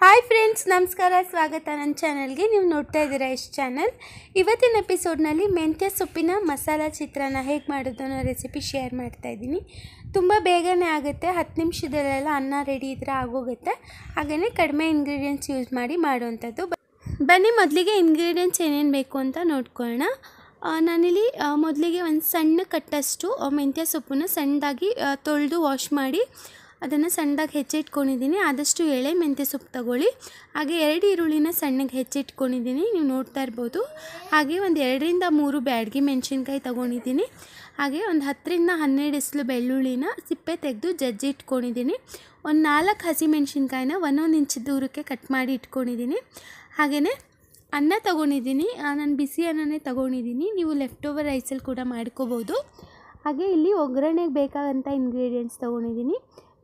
Hi friends ನಮಸ್ಕಾರ ಸ್ವಾಗತ ನನ್ನ ಚಾನಲ್ಗೆ ನೀವು ನೋಡ್ತಾ ಇದ್ದೀರಾ ಎಷ್ಟು ಚಾನಲ್ ಇವತ್ತಿನ ಎಪಿಸೋಡ್ನಲ್ಲಿ ಮೆಂತ್ಯ ಸೊಪ್ಪಿನ ಮಸಾಲ ಚಿತ್ರಾನ್ನ ಹೇಗೆ ಮಾಡೋದು ಅನ್ನೋ ರೆಸಿಪಿ ಶೇರ್ ಮಾಡ್ತಾ ಇದ್ದೀನಿ ತುಂಬ ಬೇಗನೆ ಆಗುತ್ತೆ ಹತ್ತು ನಿಮಿಷದಲ್ಲೆಲ್ಲ ಅನ್ನ ರೆಡಿ ಇದ್ರೆ ಆಗೋಗುತ್ತೆ ಹಾಗೆಯೇ ಕಡಿಮೆ ಇಂಗ್ರೀಡಿಯೆಂಟ್ಸ್ ಯೂಸ್ ಮಾಡಿ ಮಾಡುವಂಥದ್ದು ಬನ್ನಿ ಮೊದಲಿಗೆ ಇಂಗ್ರೀಡಿಯೆಂಟ್ಸ್ ಏನೇನು ಬೇಕು ಅಂತ ನೋಡ್ಕೊಳ್ಳೋಣ ನಾನಿಲ್ಲಿ ಮೊದಲಿಗೆ ಒಂದು ಸಣ್ಣ ಕಟ್ಟಷ್ಟು ಮೆಂತ್ಯ ಸೊಪ್ಪನ್ನು ಸಣ್ಣದಾಗಿ ತೊಳೆದು ವಾಶ್ ಮಾಡಿ ಅದನ್ನು ಸಣ್ಣದಾಗಿ ಹೆಚ್ಚಿಟ್ಕೊಂಡಿದ್ದೀನಿ ಆದಷ್ಟು ಎಳೆ ಮೆಂತ್ಯ ಸೊಪ್ಪು ತಗೊಳ್ಳಿ ಹಾಗೆ ಎರಡು ಈರುಳ್ಳಿನ ಸಣ್ಣಗೆ ಹೆಚ್ಚಿಟ್ಕೊಂಡಿದ್ದೀನಿ ನೀವು ನೋಡ್ತಾ ಇರ್ಬೋದು ಹಾಗೆ ಒಂದು ಎರಡರಿಂದ ಮೂರು ಬ್ಯಾಡ್ಗೆ ಮೆಣಸಿನ್ಕಾಯಿ ತೊಗೊಂಡಿದ್ದೀನಿ ಹಾಗೆ ಒಂದು ಹತ್ತರಿಂದ ಹನ್ನೆರಡು ಎಸಲು ಬೆಳ್ಳುಳ್ಳಿನ ಸಿಪ್ಪೆ ತೆಗೆದು ಜಜ್ಜಿ ಇಟ್ಕೊಂಡಿದ್ದೀನಿ ಒಂದು ನಾಲ್ಕು ಹಸಿ ಒಂದೊಂದು ಇಂಚು ದೂರಕ್ಕೆ ಕಟ್ ಮಾಡಿ ಇಟ್ಕೊಂಡಿದ್ದೀನಿ ಹಾಗೆಯೇ ಅನ್ನ ತಗೊಂಡಿದ್ದೀನಿ ನಾನು ಬಿಸಿ ಅನ್ನನೇ ತಗೊಂಡಿದ್ದೀನಿ ನೀವು ಲೆಫ್ಟ್ ಓವರ್ ರೈಸಲ್ಲಿ ಕೂಡ ಮಾಡ್ಕೋಬೋದು ಹಾಗೆ ಇಲ್ಲಿ ಒಗ್ಗರಣೆಗೆ ಬೇಕಾದಂಥ ಇಂಗ್ರೀಡಿಯೆಂಟ್ಸ್ ತೊಗೊಂಡಿದ್ದೀನಿ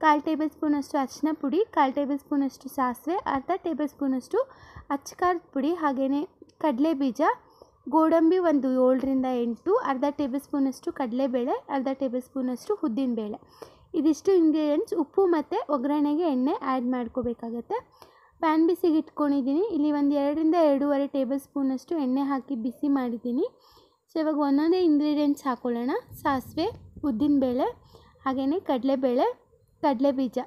ಕಾಲು ಟೇಬಲ್ ಸ್ಪೂನಷ್ಟು ಅರಿಶಿನ ಪುಡಿ ಕಾಲು ಟೇಬಲ್ ಸ್ಪೂನಷ್ಟು ಸಾಸಿವೆ ಅರ್ಧ ಟೇಬಲ್ ಸ್ಪೂನಷ್ಟು ಅಚ್ಚಕಾರದ ಪುಡಿ ಹಾಗೆಯೇ ಕಡಲೆ ಬೀಜ ಗೋಡಂಬಿ ಒಂದು ಏಳರಿಂದ ಎಂಟು ಅರ್ಧ ಟೇಬಲ್ ಸ್ಪೂನಷ್ಟು ಕಡಲೆಬೇಳೆ ಅರ್ಧ ಟೇಬಲ್ ಸ್ಪೂನಷ್ಟು ಬೇಳೆ ಇದಿಷ್ಟು ಇಂಗ್ರೀಡಿಯೆಂಟ್ಸ್ ಉಪ್ಪು ಮತ್ತು ಒಗ್ಗರಣೆಗೆ ಎಣ್ಣೆ ಆ್ಯಡ್ ಮಾಡ್ಕೋಬೇಕಾಗತ್ತೆ ಪ್ಯಾನ್ ಬಿಸಿಗೆ ಇಟ್ಕೊಂಡಿದ್ದೀನಿ ಇಲ್ಲಿ ಒಂದು ಎರಡರಿಂದ ಎರಡೂವರೆ ಟೇಬಲ್ ಸ್ಪೂನಷ್ಟು ಎಣ್ಣೆ ಹಾಕಿ ಬಿಸಿ ಮಾಡಿದ್ದೀನಿ ಸೊ ಇವಾಗ ಒಂದೊಂದೇ ಇಂಗ್ರೀಡಿಯೆಂಟ್ಸ್ ಹಾಕ್ಕೊಳ್ಳೋಣ ಸಾಸಿವೆ ಉದ್ದಿನಬೇಳೆ ಹಾಗೆಯೇ ಕಡಲೆಬೇಳೆ ಕಡಲೆ ಬೀಜ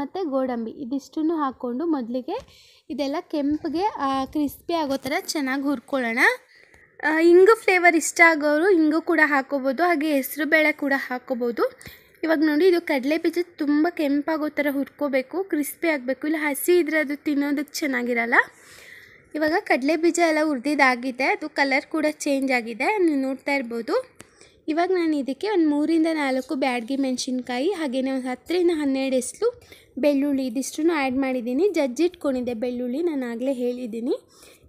ಮತ್ತು ಗೋಡಂಬಿ ಇದಿಷ್ಟನ್ನು ಹಾಕ್ಕೊಂಡು ಮೊದಲಿಗೆ ಇದೆಲ್ಲ ಕೆಂಪಿಗೆ ಕ್ರಿಸ್ಪಿ ಆಗೋ ಥರ ಚೆನ್ನಾಗಿ ಹುರ್ಕೊಳ್ಳೋಣ ಇಂಗು ಫ್ಲೇವರ್ ಇಷ್ಟ ಆಗೋರು ಇಂಗು ಕೂಡ ಹಾಕೋಬೋದು ಹಾಗೆ ಹೆಸರು ಬೇಳೆ ಕೂಡ ಹಾಕೋಬೋದು ಇವಾಗ ನೋಡಿ ಇದು ಕಡಲೆ ಬೀಜ ತುಂಬ ಕೆಂಪಾಗೋ ಥರ ಹುರ್ಕೋಬೇಕು ಕ್ರಿಸ್ಪಿ ಆಗಬೇಕು ಇಲ್ಲ ಹಸಿ ಇದ್ದರೆ ಅದು ತಿನ್ನೋದಕ್ಕೆ ಚೆನ್ನಾಗಿರಲ್ಲ ಇವಾಗ ಕಡಲೆ ಬೀಜ ಎಲ್ಲ ಹುರಿದಿದ್ದಾಗಿದೆ ಅದು ಕಲರ್ ಕೂಡ ಚೇಂಜ್ ಆಗಿದೆ ನೀವು ನೋಡ್ತಾ ಇರ್ಬೋದು ಇವಾಗ ನಾನು ಇದಕ್ಕೆ ಒಂದು ಮೂರಿಂದ ನಾಲ್ಕು ಬ್ಯಾಡ್ಗಿ ಮೆಣಸಿನ್ಕಾಯಿ ಹಾಗೆಯೇ ಒಂದು ಹತ್ತರಿಂದ ಹನ್ನೆರಡು ಎಸ್ಲು ಬೆಳ್ಳುಳ್ಳಿ ಇದಿಷ್ಟು ಆ್ಯಡ್ ಮಾಡಿದ್ದೀನಿ ಜಜ್ಜಿಟ್ಕೊಂಡಿದ್ದೆ ಬೆಳ್ಳುಳ್ಳಿ ನಾನು ಆಗಲೇ ಹೇಳಿದ್ದೀನಿ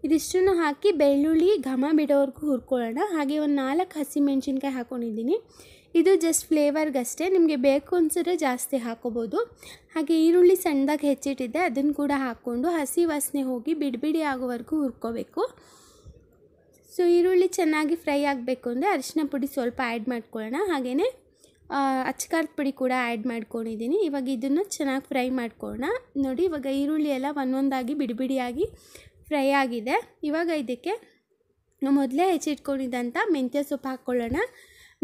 ಇದಿಷ್ಟನ್ನು ಹಾಕಿ ಬೆಳ್ಳುಳ್ಳಿ ಘಮ ಬಿಡೋವರೆಗೂ ಹುರ್ಕೊಳ್ಳೋಣ ಹಾಗೆ ಒಂದು ನಾಲ್ಕು ಹಸಿಮೆಣ್ಸಿನ್ಕಾಯಿ ಹಾಕ್ಕೊಂಡಿದ್ದೀನಿ ಇದು ಜಸ್ಟ್ ಫ್ಲೇವರ್ಗಷ್ಟೇ ನಿಮಗೆ ಬೇಕು ಅನಿಸಿದ್ರೆ ಜಾಸ್ತಿ ಹಾಕೋಬೋದು ಹಾಗೆ ಈರುಳ್ಳಿ ಸಣ್ಣದಾಗಿ ಹೆಚ್ಚಿಟ್ಟಿದ್ದೆ ಅದನ್ನು ಕೂಡ ಹಾಕ್ಕೊಂಡು ಹಸಿ ವಾಸನೆ ಹೋಗಿ ಬಿಡಿಬಿಡಿ ಆಗೋವರೆಗೂ ಹುರ್ಕೋಬೇಕು ಸೊ ಈರುಳ್ಳಿ ಚೆನ್ನಾಗಿ ಫ್ರೈ ಆಗಬೇಕು ಅಂದರೆ ಅರಿಶಿನ ಪುಡಿ ಸ್ವಲ್ಪ ಆ್ಯಡ್ ಮಾಡ್ಕೊಳ್ಳೋಣ ಹಾಗೆಯೇ ಅಚ್ಕಾರದ ಪುಡಿ ಕೂಡ ಆ್ಯಡ್ ಮಾಡ್ಕೊಂಡಿದ್ದೀನಿ ಇವಾಗ ಇದನ್ನು ಚೆನ್ನಾಗಿ ಫ್ರೈ ಮಾಡ್ಕೊಳ್ಳೋಣ ನೋಡಿ ಇವಾಗ ಈರುಳ್ಳಿ ಎಲ್ಲ ಒಂದೊಂದಾಗಿ ಬಿಡಿಬಿಡಿಯಾಗಿ ಫ್ರೈ ಆಗಿದೆ ಇವಾಗ ಇದಕ್ಕೆ ಮೊದಲೇ ಹೆಚ್ಚಿಟ್ಕೊಂಡಿದ್ದಂಥ ಮೆಂತ್ಯ ಸೊಪ್ಪು ಹಾಕ್ಕೊಳ್ಳೋಣ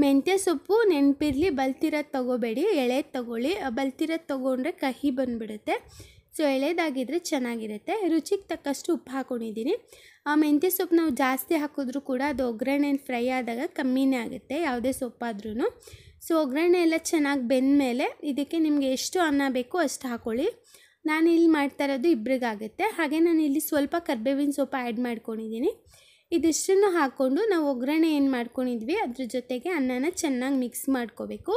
ಮೆಂತ್ಯ ಸೊಪ್ಪು ನೆನಪಿರಲಿ ಬಲ್ತಿರೋದು ತೊಗೋಬೇಡಿ ಎಳೆದು ತೊಗೊಳ್ಳಿ ಬಲ್ತಿರೋದು ತೊಗೊಂಡ್ರೆ ಕಹಿ ಬಂದುಬಿಡುತ್ತೆ ಸೊ ಎಳೆದಾಗಿದ್ದರೆ ಚೆನ್ನಾಗಿರುತ್ತೆ ರುಚಿಗೆ ತಕ್ಕಷ್ಟು ಉಪ್ಪು ಹಾಕ್ಕೊಂಡಿದ್ದೀನಿ ಆ ಮೆಂತ್ಯ ಸೊಪ್ಪು ನಾವು ಜಾಸ್ತಿ ಹಾಕಿದ್ರೂ ಕೂಡ ಅದು ಒಗ್ಗರಣೆ ಫ್ರೈ ಆದಾಗ ಕಮ್ಮಿನೇ ಆಗುತ್ತೆ ಯಾವುದೇ ಸೊಪ್ಪಾದ್ರೂ ಸೊ ಒಗ್ಗರಣೆ ಎಲ್ಲ ಚೆನ್ನಾಗಿ ಬೆಂದಮೇಲೆ ಇದಕ್ಕೆ ನಿಮಗೆ ಎಷ್ಟು ಅನ್ನ ಬೇಕೋ ಅಷ್ಟು ಹಾಕ್ಕೊಳ್ಳಿ ನಾನು ಇಲ್ಲಿ ಮಾಡ್ತಾ ಇರೋದು ಇಬ್ರಿಗಾಗುತ್ತೆ ಹಾಗೆ ನಾನು ಇಲ್ಲಿ ಸ್ವಲ್ಪ ಕರ್ಬೇವಿನ ಸೊಪ್ಪು ಆ್ಯಡ್ ಮಾಡ್ಕೊಂಡಿದ್ದೀನಿ ಇದಿಷ್ಟನ್ನು ಹಾಕ್ಕೊಂಡು ನಾವು ಒಗ್ಗರಣೆ ಏನು ಮಾಡ್ಕೊಂಡಿದ್ವಿ ಅದ್ರ ಜೊತೆಗೆ ಅನ್ನನ ಚೆನ್ನಾಗಿ ಮಿಕ್ಸ್ ಮಾಡ್ಕೋಬೇಕು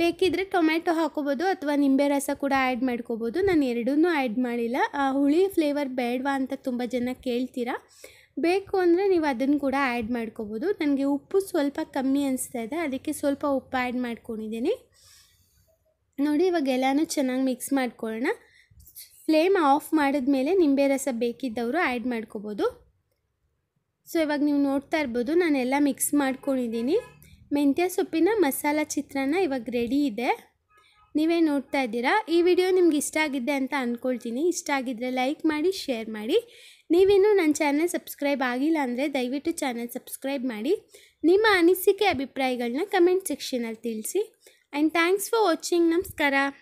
ಬೇಕಿದ್ರೆ ಟೊಮ್ಯಾಟೊ ಹಾಕೋಬೋದು ಅಥವಾ ನಿಂಬೆ ರಸ ಕೂಡ ಆ್ಯಡ್ ಮಾಡ್ಕೋಬೋದು ನಾನು ಎರಡೂ ಆ್ಯಡ್ ಮಾಡಿಲ್ಲ ಹುಳಿ ಫ್ಲೇವರ್ ಬೇಡವಾ ಅಂತ ತುಂಬ ಜನ ಕೇಳ್ತೀರಾ ಬೇಕು ಅಂದರೆ ನೀವು ಅದನ್ನು ಕೂಡ ಆ್ಯಡ್ ಮಾಡ್ಕೋಬೋದು ನನಗೆ ಉಪ್ಪು ಸ್ವಲ್ಪ ಕಮ್ಮಿ ಅನಿಸ್ತಾ ಇದೆ ಅದಕ್ಕೆ ಸ್ವಲ್ಪ ಉಪ್ಪು ಆ್ಯಡ್ ಮಾಡ್ಕೊಂಡಿದ್ದೀನಿ ನೋಡಿ ಇವಾಗ ಎಲ್ಲನೂ ಚೆನ್ನಾಗಿ ಮಿಕ್ಸ್ ಮಾಡ್ಕೊಳ್ಳೋಣ ಫ್ಲೇಮ್ ಆಫ್ ಮಾಡಿದ್ಮೇಲೆ ನಿಂಬೆ ರಸ ಬೇಕಿದ್ದವರು ಆ್ಯಡ್ ಮಾಡ್ಕೋಬೋದು ಸೊ ಇವಾಗ ನೀವು ನೋಡ್ತಾ ಇರ್ಬೋದು ನಾನೆಲ್ಲ ಮಿಕ್ಸ್ ಮಾಡ್ಕೊಂಡಿದ್ದೀನಿ ಮೆಂತ್ಯ ಸೊಪ್ಪಿನ ಮಸಾಲ ಚಿತ್ರಾನ್ನ ಇವಾಗ ರೆಡಿ ಇದೆ ನೀವೇ ನೋಡ್ತಾ ಇದ್ದೀರಾ ಈ ವಿಡಿಯೋ ನಿಮ್ಗೆ ಇಷ್ಟ ಆಗಿದೆ ಅಂತ ಅಂದ್ಕೊಳ್ತೀನಿ ಇಷ್ಟ ಆಗಿದ್ದರೆ ಲೈಕ್ ಮಾಡಿ ಶೇರ್ ಮಾಡಿ ನೀವೇನು ನನ್ನ ಚಾನಲ್ ಸಬ್ಸ್ಕ್ರೈಬ್ ಆಗಿಲ್ಲ ಅಂದರೆ ದಯವಿಟ್ಟು ಚಾನಲ್ ಸಬ್ಸ್ಕ್ರೈಬ್ ಮಾಡಿ ನಿಮ್ಮ ಅನಿಸಿಕೆ ಅಭಿಪ್ರಾಯಗಳನ್ನ ಕಮೆಂಟ್ ಸೆಕ್ಷನಲ್ಲಿ ತಿಳಿಸಿ and thanks for watching. Namaskara.